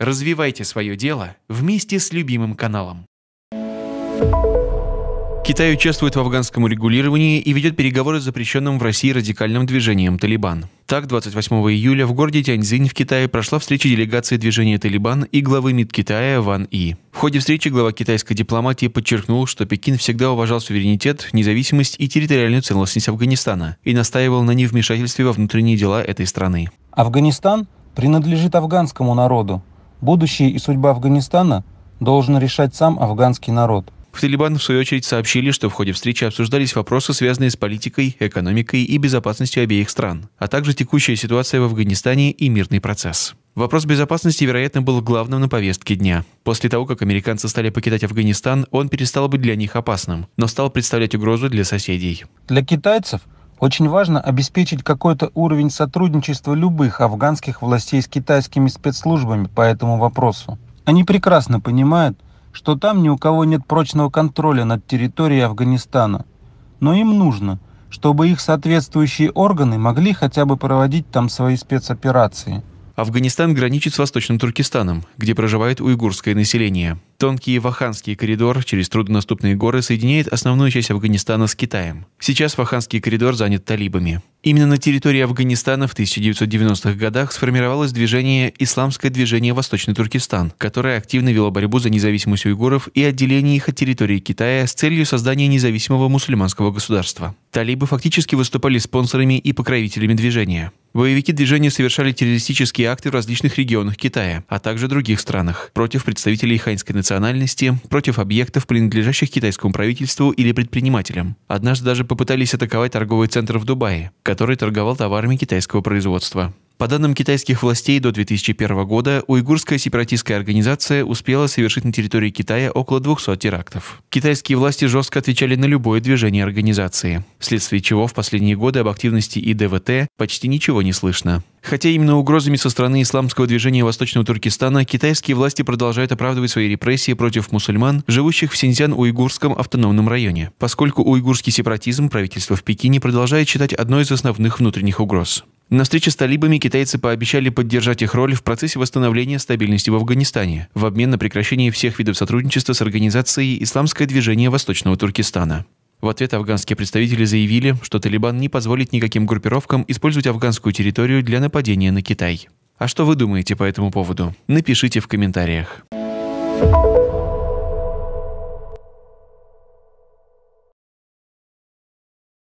Развивайте свое дело вместе с любимым каналом. Китай участвует в афганском регулировании и ведет переговоры с запрещенным в России радикальным движением «Талибан». Так, 28 июля в городе Тяньцзинь в Китае прошла встреча делегации движения «Талибан» и главы МИД Китая Ван И. В ходе встречи глава китайской дипломатии подчеркнул, что Пекин всегда уважал суверенитет, независимость и территориальную целостность Афганистана и настаивал на невмешательстве во внутренние дела этой страны. Афганистан принадлежит афганскому народу, Будущее и судьба Афганистана должен решать сам афганский народ. В Талибан, в свою очередь, сообщили, что в ходе встречи обсуждались вопросы, связанные с политикой, экономикой и безопасностью обеих стран, а также текущая ситуация в Афганистане и мирный процесс. Вопрос безопасности, вероятно, был главным на повестке дня. После того, как американцы стали покидать Афганистан, он перестал быть для них опасным, но стал представлять угрозу для соседей. Для китайцев – очень важно обеспечить какой-то уровень сотрудничества любых афганских властей с китайскими спецслужбами по этому вопросу. Они прекрасно понимают, что там ни у кого нет прочного контроля над территорией Афганистана. Но им нужно, чтобы их соответствующие органы могли хотя бы проводить там свои спецоперации. Афганистан граничит с Восточным Туркестаном, где проживает уйгурское население. Тонкий Ваханский коридор через труднодоступные горы соединяет основную часть Афганистана с Китаем. Сейчас Ваханский коридор занят талибами. Именно на территории Афганистана в 1990-х годах сформировалось движение «Исламское движение Восточный Туркестан», которое активно вело борьбу за независимость уйгуров и отделение их от территории Китая с целью создания независимого мусульманского государства. Талибы фактически выступали спонсорами и покровителями движения. Боевики движения совершали террористические акты в различных регионах Китая, а также других странах, против представителей ханьской национальности национальности против объектов, принадлежащих китайскому правительству или предпринимателям. Однажды даже попытались атаковать торговый центр в Дубае, который торговал товарами китайского производства. По данным китайских властей, до 2001 года уйгурская сепаратистская организация успела совершить на территории Китая около 200 терактов. Китайские власти жестко отвечали на любое движение организации, вследствие чего в последние годы об активности ИДВТ почти ничего не слышно. Хотя именно угрозами со стороны исламского движения Восточного Туркестана китайские власти продолжают оправдывать свои репрессии против мусульман, живущих в Синьцзян-Уйгурском автономном районе, поскольку уйгурский сепаратизм правительство в Пекине продолжает считать одной из основных внутренних угроз. На встрече с талибами китайцы пообещали поддержать их роль в процессе восстановления стабильности в Афганистане в обмен на прекращение всех видов сотрудничества с организацией «Исламское движение Восточного Туркестана». В ответ афганские представители заявили, что Талибан не позволит никаким группировкам использовать афганскую территорию для нападения на Китай. А что вы думаете по этому поводу? Напишите в комментариях.